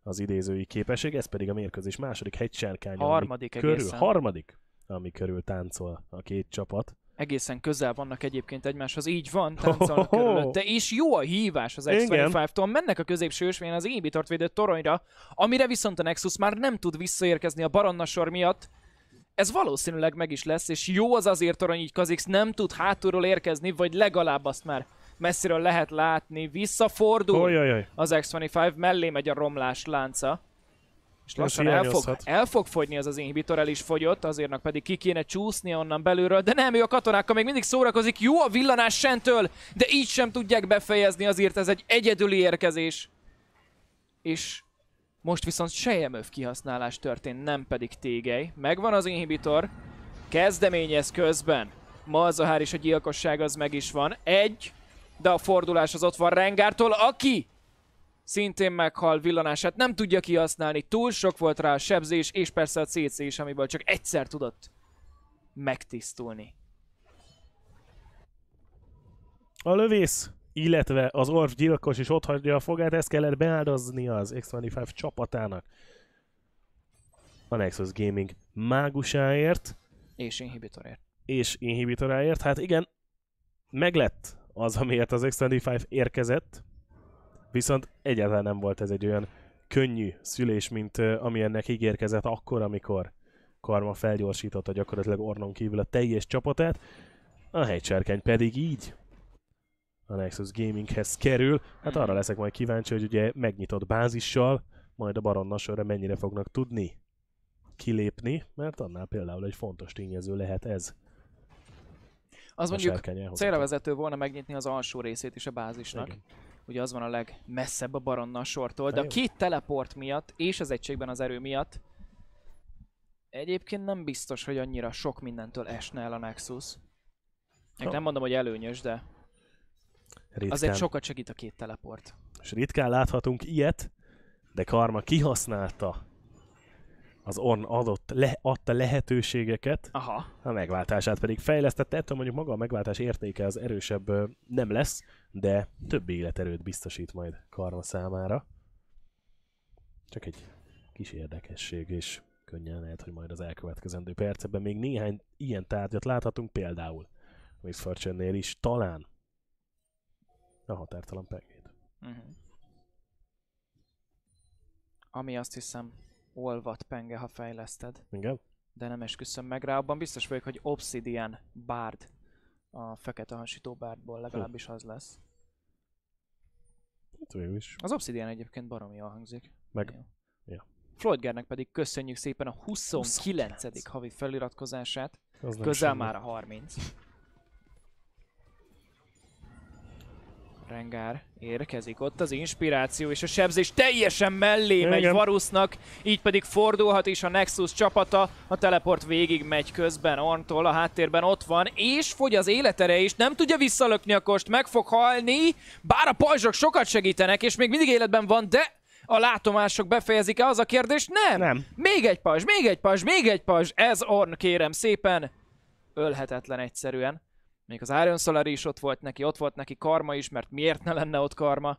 az idézői képesség, ez pedig a mérkőzés második hegysárkánya. Harmadik körül, egészen. Harmadik? ami körül táncol a két csapat. Egészen közel vannak egyébként egymáshoz, így van, táncolnak oh, körülötte, és jó a hívás az X-25-tól, mennek a középső ösvényen az ébi védő toronyra, amire viszont a Nexus már nem tud visszaérkezni a baronna sor miatt, ez valószínűleg meg is lesz, és jó az azért torony, így Kazix nem tud hátulról érkezni, vagy legalább azt már messziről lehet látni, visszafordul, Olyajaj. az X-25, mellé megy a romlás lánca. És lassan el fog, el fog fogyni az az inhibitor, el is fogyott, azértnak pedig ki kéne csúszni onnan belülről, de nem, ő a katonákkal még mindig szórakozik, jó a villanás Sentől, de így sem tudják befejezni, azért ez egy egyedüli érkezés. És most viszont sejemöv kihasználás történt, nem pedig tégely. Megvan az inhibitor, kezdeményez közben. Malzahár is a gyilkosság az meg is van. Egy, de a fordulás az ott van Rengártól, aki szintén meghal, villanását nem tudja kihasználni, túl sok volt rá a sebzés, és persze a CC is, amiből csak egyszer tudott megtisztulni. A lövész, illetve az orv gyilkos is ott hagyja a fogát, ezt kellett beáldozni az X25 csapatának. A Nexus Gaming mágusáért. És inhibitorért. És inhibitoráért. Hát igen, meglett az, amiért az X25 érkezett. Viszont egyáltalán nem volt ez egy olyan könnyű szülés, mint amilyennek ígérkezett akkor, amikor Karma felgyorsította gyakorlatilag Ornon kívül a teljes csapatát, a helycserkeny pedig így a Nexus Gaminghez kerül. Hát arra mhm. leszek majd kíváncsi, hogy ugye megnyitott bázissal, majd a Baron Nasorra mennyire fognak tudni kilépni, mert annál például egy fontos tényező lehet ez. Az a mondjuk célra vezető volna megnyitni az alsó részét is a bázisnak. Igen ugye az van a legmesszebb a baronnal sortól, de a két teleport miatt és az egységben az erő miatt egyébként nem biztos, hogy annyira sok mindentől esne el a Nexus. Még nem mondom, hogy előnyös, de ritkán. azért sokat segít a két teleport. És ritkán láthatunk ilyet, de Karma kihasználta az ON adott, le, adta lehetőségeket, Aha. a megváltását pedig fejlesztette, ettől mondjuk maga a megváltás értéke az erősebb nem lesz, de több életerőt biztosít majd Karma számára. Csak egy kis érdekesség, és könnyen lehet, hogy majd az elkövetkezendő percekben még néhány ilyen tárgyat láthatunk, például Miss fortune is talán a határtalan pegét. Uh-huh. Mhm. Ami azt hiszem olvat penge, ha fejleszted. Igen? De nem esküszöm meg rá, abban biztos vagyok, hogy Obsidian Bard, a fekete hasító Bardból legalábbis az lesz. Hát végül is. Az Obsidian egyébként baromi jól hangzik. Meg. Jó. Ja. Gernek pedig köszönjük szépen a 29. 29. havi feliratkozását. Az Közel már a 30. Rengár érkezik, ott az inspiráció és a sebzés teljesen mellé Igen. megy Varusnak, így pedig fordulhat is a Nexus csapata, a teleport végig megy közben, Orntól a háttérben ott van, és fogy az életere is, nem tudja visszalökni a kost, meg fog halni, bár a pajzsok sokat segítenek, és még mindig életben van, de a látomások befejezik-e az a kérdés? Nem! Nem. Még egy pajzs, még egy pajzs, még egy pajzs, ez Orn kérem szépen, ölhetetlen egyszerűen. Még az Iron Solar is ott volt neki, ott volt neki karma is, mert miért ne lenne ott karma?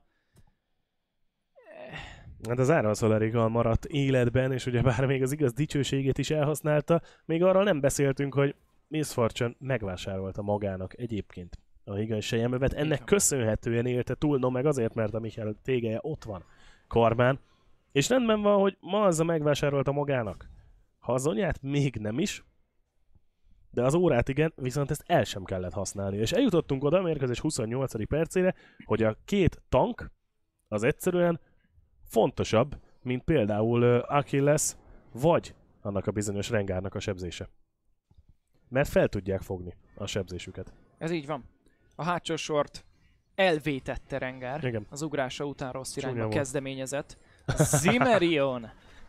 Hát az Iron Solarigal maradt életben, és ugye bár még az igaz dicsőségét is elhasználta, még arról nem beszéltünk, hogy Miss Fortune megvásárolta magának egyébként a higany sejemövet. Ennek köszönhetően élte túl, no meg azért, mert a Michael tégeje ott van karmán. És rendben van, hogy ma az a megvásárolta magának hazonyát, még nem is, de az órát igen, viszont ezt el sem kellett használni. És eljutottunk oda a mérkőzés 28. percére, hogy a két tank az egyszerűen fontosabb, mint például Achilles, vagy annak a bizonyos rengárnak a sebzése. Mert fel tudják fogni a sebzésüket. Ez így van. A hátsó sort elvétette Rengár. Igen. Az ugrása után rossz irányba kezdeményezett. Zimmerion!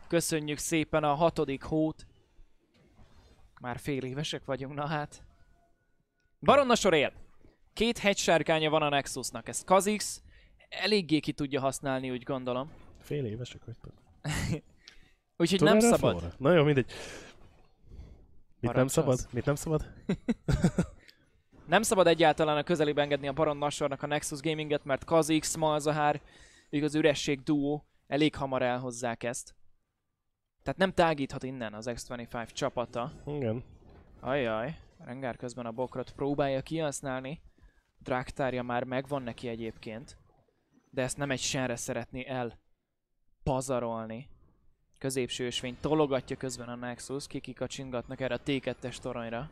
Köszönjük szépen a hatodik hót, már fél évesek vagyunk, na hát. Baronna sor él. Két hegysárkánya van a Nexusnak. ez Kazix eléggé ki tudja használni, úgy gondolom. Fél évesek vagytok. [laughs] Úgyhogy nem szabad. Na jó, mindegy. Mit nem szabad? Az. Mit nem szabad? [laughs] nem szabad egyáltalán a közelébe engedni a Baron Nashornak a Nexus Gaminget, mert Kazix, Malzahar, ők az üresség duó, elég hamar elhozzák ezt. Tehát nem tágíthat innen az X25 csapata. Igen. Ajaj, Rengár közben a bokrot próbálja kihasználni. Dráktárja már megvan neki egyébként. De ezt nem egy senre szeretné el pazarolni. Középső ösvény tologatja közben a Nexus, csingatnak erre a T2-es toronyra.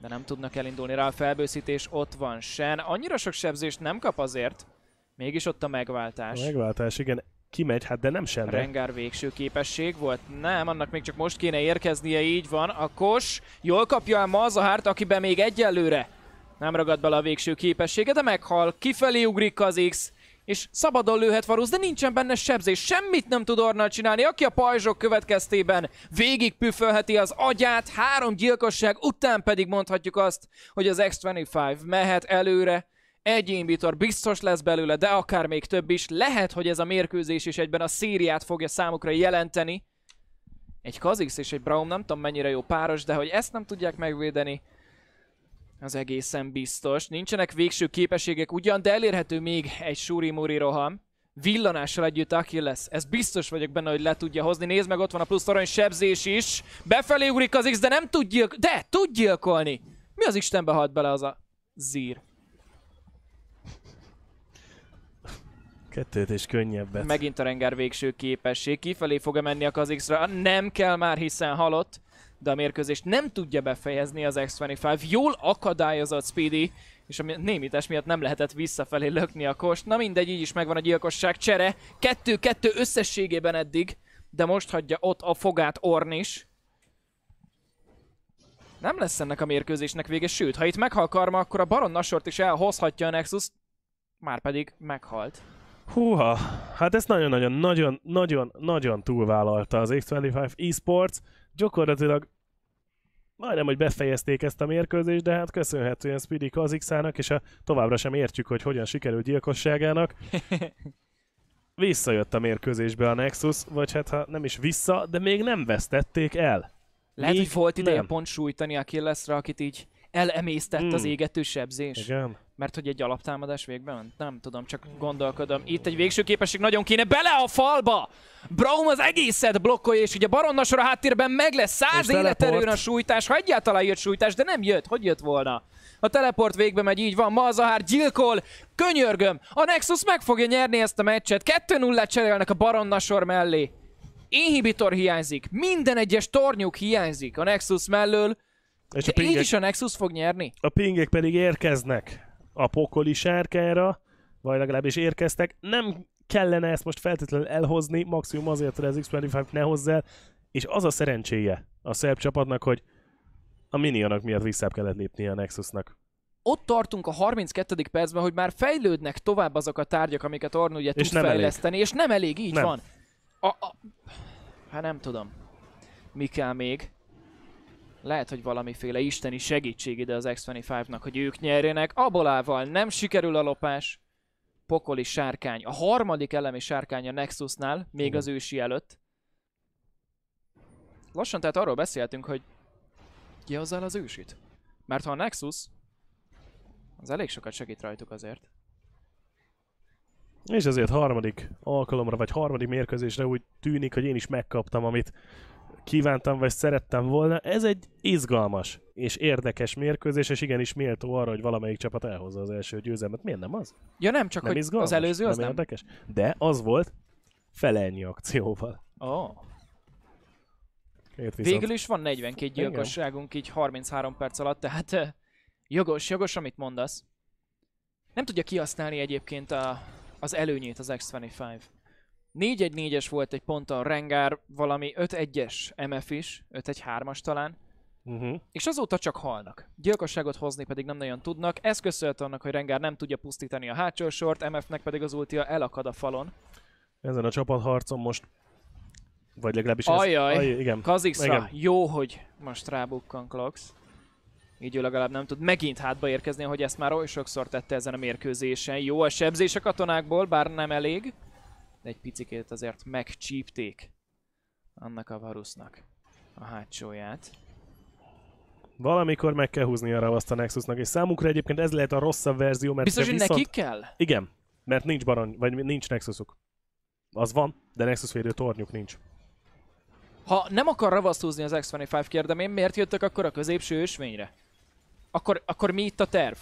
De nem tudnak elindulni rá a felbőszítés, ott van Sen. Annyira sok sebzést nem kap azért. Mégis ott a megváltás. A megváltás, igen kimegy, hát de nem sem. Rengár végső képesség volt, nem, annak még csak most kéne érkeznie, így van. A kos jól kapja el hárt, akiben még egyelőre nem ragad bele a végső képessége, de meghal, kifelé ugrik az X, és szabadon lőhet Varus, de nincsen benne sebzés, semmit nem tud Ornal csinálni, aki a pajzsok következtében végig püfölheti az agyát, három gyilkosság után pedig mondhatjuk azt, hogy az X-25 mehet előre, egy imbitor biztos lesz belőle, de akár még több is. Lehet, hogy ez a mérkőzés is egyben a szériát fogja számukra jelenteni. Egy Kazix és egy Braum, nem tudom mennyire jó páros, de hogy ezt nem tudják megvédeni, az egészen biztos. Nincsenek végső képességek ugyan, de elérhető még egy shuri muri roham. Villanással együtt lesz. ez biztos vagyok benne, hogy le tudja hozni. Nézd meg, ott van a plusz arany sebzés is. Befelé ugrik az X, de nem tudja, De, tud gyilkolni. Mi az Istenbe halt bele az a zír? Kettőt és könnyebbet. Megint a renger végső képesség. Kifelé fog -e menni a Kazixra? Nem kell már, hiszen halott. De a mérkőzést nem tudja befejezni az X-25. Jól akadályozott Speedy, és a némítás miatt nem lehetett visszafelé lökni a kost. Na mindegy, így is megvan a gyilkosság csere. Kettő-kettő összességében eddig, de most hagyja ott a fogát Ornis. Nem lesz ennek a mérkőzésnek vége, sőt, ha itt meghal Karma, akkor a Baron Nasort is elhozhatja a Nexus, már pedig meghalt. Húha, hát ezt nagyon-nagyon-nagyon-nagyon túlvállalta az X25 eSports. Gyakorlatilag majdnem, hogy befejezték ezt a mérkőzést, de hát köszönhetően Speedy Kazixának, és a, továbbra sem értjük, hogy hogyan sikerült gyilkosságának. [laughs] Visszajött a mérkőzésbe a Nexus, vagy hát ha nem is vissza, de még nem vesztették el. Lehet, még hogy volt ideje nem. pont sújtani a Killesre, akit így elemésztett mm. az hmm. égető sebzés. Igen. Mert hogy egy alaptámadás végbe ment? Nem tudom, csak gondolkodom. Itt egy végső képesség nagyon kéne bele a falba! Braum az egészet blokkolja, és ugye Baronna sor a háttérben meg lesz. Száz életerőn a sújtás, ha egyáltalán jött sújtás, de nem jött. Hogy jött volna? A teleport végbe megy, így van. Malzahár gyilkol, könyörgöm. A Nexus meg fogja nyerni ezt a meccset. 2-0-et cserélnek a Baronna sor mellé. Inhibitor hiányzik, minden egyes tornyuk hiányzik a Nexus mellől, és De a pingek, így is a Nexus fog nyerni? A pingek pedig érkeznek a pokoli sárkára, vagy legalábbis érkeztek. Nem kellene ezt most feltétlenül elhozni, maximum azért, hogy az X25 ne hozz el, és az a szerencséje a szerb csapatnak, hogy a minionak miatt vissza kellett lépnie a Nexusnak ott tartunk a 32. percben, hogy már fejlődnek tovább azok a tárgyak, amiket Arnu ugye és tud fejleszteni, elég. és nem elég, így nem. van. A, a... Hát nem tudom, mi kell még lehet, hogy valamiféle isteni segítség ide az X25-nak, hogy ők nyerjenek. Abolával nem sikerül a lopás. Pokoli sárkány. A harmadik elemi sárkány a Nexusnál, még az ősi előtt. Lassan tehát arról beszéltünk, hogy ki el az ősit. Mert ha a Nexus, az elég sokat segít rajtuk azért. És ezért harmadik alkalomra, vagy harmadik mérkőzésre úgy tűnik, hogy én is megkaptam, amit kívántam, vagy szerettem volna. Ez egy izgalmas és érdekes mérkőzés, és igenis méltó arra, hogy valamelyik csapat elhozza az első győzelmet. Miért nem az? Ja nem, csak nem hogy izgalmas, az előző az nem, nem. érdekes. De az volt fele ennyi akcióval. Oh. viszont... Végül is van 42 gyilkosságunk így 33 perc alatt, tehát jogos, jogos, amit mondasz. Nem tudja kihasználni egyébként a, az előnyét az X25. 4-1-4-es volt egy ponton Rengár, valami 5-1-es MF is, 5-1-3-as talán. Uh-huh. És azóta csak halnak. Gyilkosságot hozni pedig nem nagyon tudnak. Ez köszönhető annak, hogy Rengár nem tudja pusztítani a hátsó sort, MF-nek pedig az ultia elakad a falon. Ezen a csapatharcon most vagy legalábbis Ajaj, ez... Ajaj, igen. Kazixra igen. jó, hogy most rábukkan Klox. Így ő legalább nem tud megint hátba érkezni, hogy ezt már oly sokszor tette ezen a mérkőzésen. Jó a sebzés a katonákból, bár nem elég de egy picikét azért megcsípték annak a varusznak a hátsóját. Valamikor meg kell húzni arra azt a Nexusnak, és számukra egyébként ez lehet a rosszabb verzió, mert... Biztos, hogy viszont... nekik kell? Igen, mert nincs barony, vagy nincs Nexusuk. Az van, de Nexus védő tornyuk nincs. Ha nem akar ravasztózni az X-25 kérdemén, miért jöttek akkor a középső ösvényre? Akkor, akkor mi itt a terv?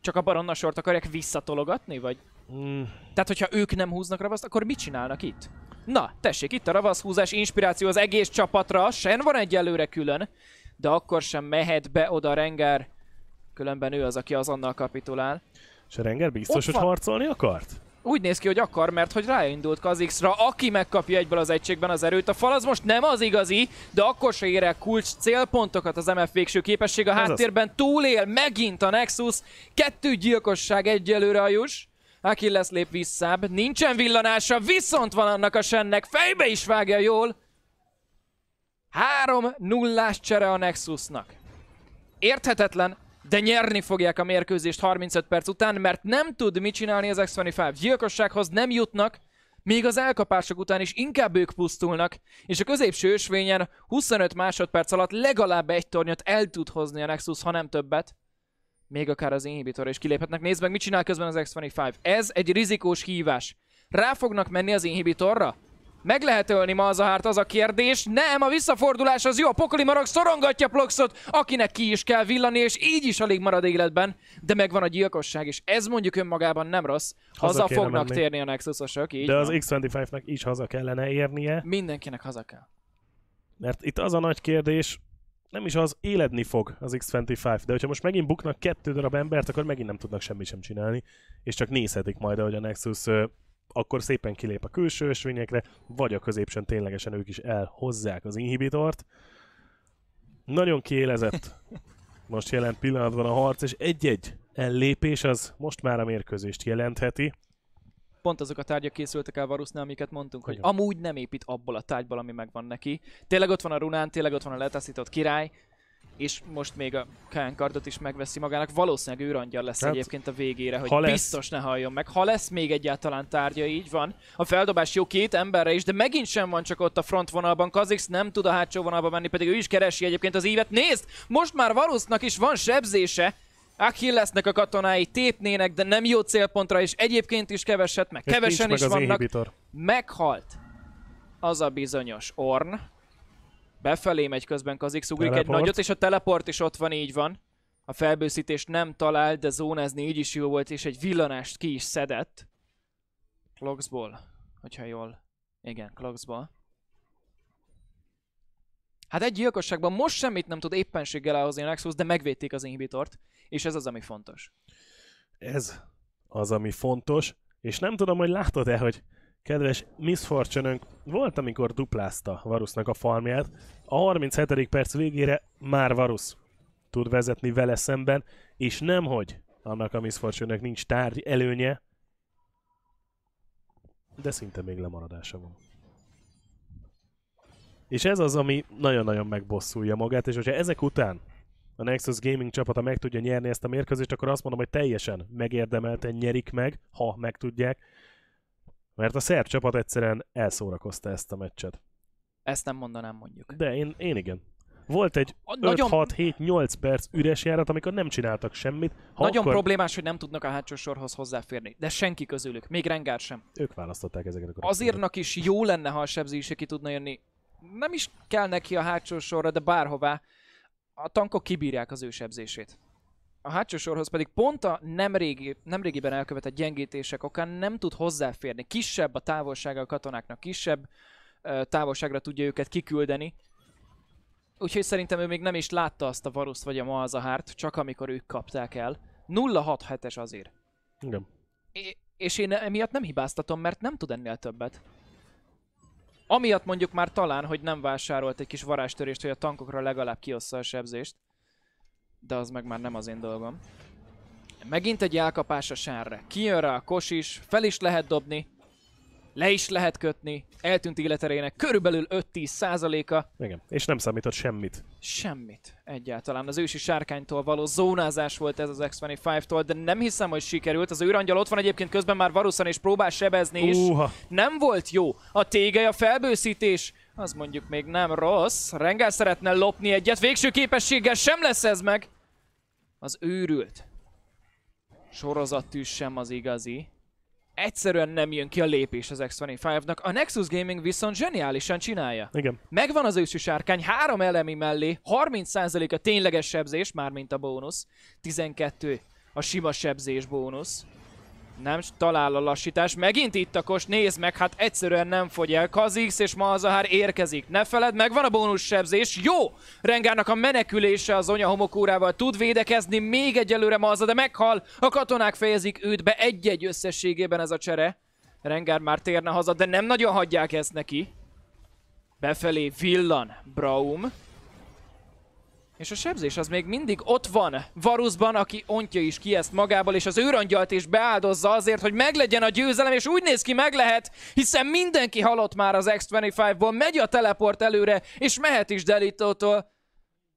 Csak a baronna sort akarják visszatologatni, vagy? Mm. Tehát, hogyha ők nem húznak ravaszt, akkor mit csinálnak itt? Na, tessék, itt a ravaszhúzás, inspiráció az egész csapatra, sen van egyelőre külön, de akkor sem mehet be oda Rengár. különben ő az, aki azonnal kapitulál. És a Rengar biztos, hogy harcolni akart? Úgy néz ki, hogy akar, mert hogy ráindult Kazixra, aki megkapja egyből az egységben az erőt. A fal az most nem az igazi, de akkor se ér el kulcs célpontokat az MF végső képesség. A háttérben túlél megint a Nexus. Kettő gyilkosság egyelőre a Jus. Achilles lép visszább, nincsen villanása, viszont van annak a sennek, fejbe is vágja jól. 3 0 csere a Nexusnak. Érthetetlen, de nyerni fogják a mérkőzést 35 perc után, mert nem tud mit csinálni az X25. Gyilkossághoz nem jutnak, még az elkapások után is inkább ők pusztulnak, és a középső ösvényen 25 másodperc alatt legalább egy tornyot el tud hozni a Nexus, ha nem többet még akár az inhibitor is kiléphetnek. Nézd meg, mit csinál közben az X-25. Ez egy rizikós hívás. Rá fognak menni az inhibitorra? Meg lehet ölni ma az a hárt, az a kérdés. Nem, a visszafordulás az jó, a pokoli marag szorongatja Ploxot, akinek ki is kell villani, és így is alig marad életben, de megvan a gyilkosság, és ez mondjuk önmagában nem rossz. Haza, haza fognak menni. térni a Nexusosok, így De van. az X25-nek is haza kellene érnie. Mindenkinek haza kell. Mert itt az a nagy kérdés, nem is az, éledni fog az X25, de hogyha most megint buknak kettő darab embert, akkor megint nem tudnak semmit sem csinálni, és csak nézhetik majd, hogy a Nexus ö, akkor szépen kilép a külső ösvényekre, vagy a középsőn ténylegesen ők is elhozzák az inhibitort. Nagyon kiélezett [laughs] most jelen pillanatban a harc, és egy-egy ellépés az most már a mérkőzést jelentheti pont azok a tárgyak készültek el Varusnál, amiket mondtunk, hogy Igen. amúgy nem épít abból a tárgyból, ami megvan neki. Tényleg ott van a runán, tényleg ott van a letaszított király, és most még a Kán kardot is megveszi magának. Valószínűleg őrangyal lesz Tehát, egyébként a végére, hogy ha lesz... biztos ne halljon meg. Ha lesz még egyáltalán tárgya, így van. A feldobás jó két emberre is, de megint sem van csak ott a frontvonalban. Kazix nem tud a hátsó vonalba menni, pedig ő is keresi egyébként az ívet. Nézd, most már Varusnak is van sebzése. Achillesnek a katonái tépnének, de nem jó célpontra, és egyébként is keveset, meg és kevesen meg is vannak. Inhibitor. Meghalt az a bizonyos Orn. Befelé megy közben Kazix, ugrik teleport. egy nagyot, és a teleport is ott van, így van. A felbőszítést nem talál, de zónázni így is jó volt, és egy villanást ki is szedett. Kloxból, hogyha jól. Igen, Kloxból. Hát egy gyilkosságban most semmit nem tud éppenséggel elhozni a Nexus, de megvédték az inhibitort, és ez az, ami fontos. Ez az, ami fontos, és nem tudom, hogy látod-e, hogy kedves Miss fortune volt, amikor duplázta Varusnak a farmját. A 37. perc végére már Varus tud vezetni vele szemben, és nemhogy annak a Miss fortune nincs tárgy előnye, de szinte még lemaradása van. És ez az, ami nagyon-nagyon megbosszulja magát, és hogyha ezek után a Nexus Gaming csapata meg tudja nyerni ezt a mérkőzést, akkor azt mondom, hogy teljesen megérdemelten nyerik meg, ha meg tudják, mert a szerb csapat egyszerűen elszórakozta ezt a meccset. Ezt nem mondanám mondjuk. De én, én igen. Volt egy a, nagyon... 5-6-7-8 perc üres járat, amikor nem csináltak semmit. Ha nagyon akkor... problémás, hogy nem tudnak a hátsó sorhoz hozzáférni, de senki közülük, még Rengár sem. Ők választották ezeket a Azért is jó lenne, ha a sebzése ki tudna jönni nem is kell neki a hátsó sorra, de bárhová. A tankok kibírják az ő sebzését. A hátsó sorhoz pedig pont a nemrégi, nemrégiben elkövetett gyengítések okán nem tud hozzáférni. Kisebb a távolsága a katonáknak, kisebb ö, távolságra tudja őket kiküldeni. Úgyhogy szerintem ő még nem is látta azt a varuszt vagy a malzahárt, csak amikor ők kapták el. 067-es azért. Igen. É és én emiatt nem hibáztatom, mert nem tud ennél többet. Amiatt mondjuk már talán, hogy nem vásárolt egy kis varástörést, hogy a tankokra legalább kiossza a sebzést. De az meg már nem az én dolgom. Megint egy elkapás a sárra. Kijön rá a kos is, fel is lehet dobni le is lehet kötni, eltűnt életerének körülbelül 5-10 százaléka. Igen, és nem számított semmit. Semmit egyáltalán. Az ősi sárkánytól való zónázás volt ez az X-25-tól, de nem hiszem, hogy sikerült. Az őrangyal ott van egyébként közben már Varuszan és próbál sebezni is. Uha. Nem volt jó. A tége a felbőszítés, az mondjuk még nem rossz. Rengel szeretne lopni egyet, végső képességgel sem lesz ez meg. Az őrült. Sorozattűs sem az igazi egyszerűen nem jön ki a lépés az X25-nak. A Nexus Gaming viszont zseniálisan csinálja. Igen. Megvan az ősi sárkány, három elemi mellé, 30% a tényleges sebzés, mármint a bónusz, 12 a sima sebzés bónusz. Nem talál a lassítás. Megint itt a kos, nézd meg, hát egyszerűen nem fogy el. Kazix és Malzahár érkezik. Ne feled, meg van a bónusz sebzés. Jó! Rengának a menekülése az onya homokórával tud védekezni. Még egyelőre Malza, de meghal. A katonák fejezik őt be egy-egy összességében ez a csere. Rengár már térne haza, de nem nagyon hagyják ezt neki. Befelé villan Braum. És a sebzés az még mindig ott van Varusban, aki ontja is ki ezt magából, és az őrangyalt is beáldozza azért, hogy meglegyen a győzelem, és úgy néz ki, meg lehet, hiszen mindenki halott már az X25-ból, megy a teleport előre, és mehet is Delitótól,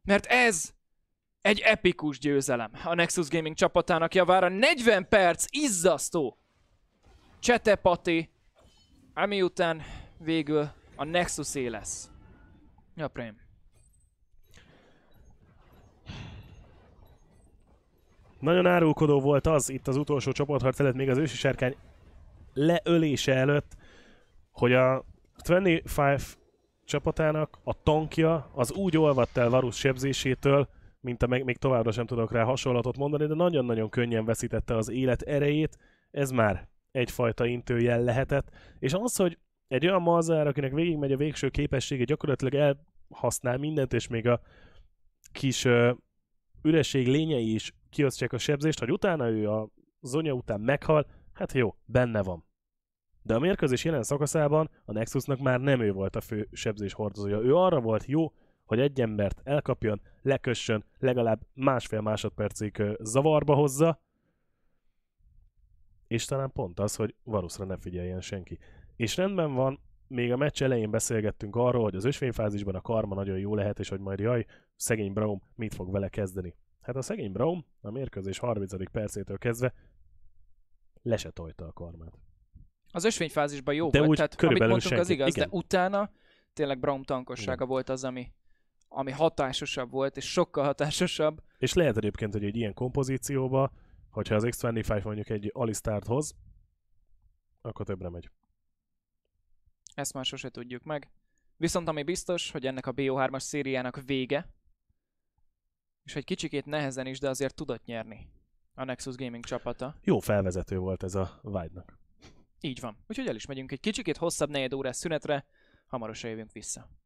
mert ez egy epikus győzelem a Nexus Gaming csapatának javára. 40 perc, izzasztó csetepati, ami után végül a Nexus lesz. Ja, prém. Nagyon árulkodó volt az itt az utolsó csoportharc előtt, még az ősi sárkány leölése előtt, hogy a 25 csapatának a tankja az úgy olvadt el Varus sebzésétől, mint a meg, még továbbra sem tudok rá hasonlatot mondani, de nagyon-nagyon könnyen veszítette az élet erejét, ez már egyfajta intőjel lehetett, és az, hogy egy olyan mazár, akinek végigmegy a végső képessége, gyakorlatilag elhasznál mindent, és még a kis ö, üresség lényei is kiosztják a sebzést, hogy utána ő a zonya után meghal, hát jó, benne van. De a mérkőzés jelen szakaszában a Nexusnak már nem ő volt a fő sebzés hordozója. Ő arra volt jó, hogy egy embert elkapjon, lekössön, legalább másfél másodpercig zavarba hozza, és talán pont az, hogy valószínűleg ne figyeljen senki. És rendben van, még a meccs elején beszélgettünk arról, hogy az ösvényfázisban a karma nagyon jó lehet, és hogy majd jaj, szegény Braum mit fog vele kezdeni. Hát a szegény Brown a mérkőzés 30. percétől kezdve lesetolta a karmát. Az ösvényfázisban jó de volt, úgy tehát amit mondtunk senki. az igaz, Igen. de utána tényleg Brown tankossága Igen. volt az, ami, ami hatásosabb volt, és sokkal hatásosabb. És lehet egyébként, hogy egy ilyen kompozícióba, hogyha az X25 mondjuk egy Alistárt hoz, akkor többre megy. Ezt már sose tudjuk meg. Viszont ami biztos, hogy ennek a BO3-as szériának vége, és egy kicsikét nehezen is, de azért tudott nyerni a Nexus Gaming csapata. Jó felvezető volt ez a vágynak. Így van. Úgyhogy el is megyünk egy kicsikét hosszabb negyed órás szünetre, hamarosan jövünk vissza.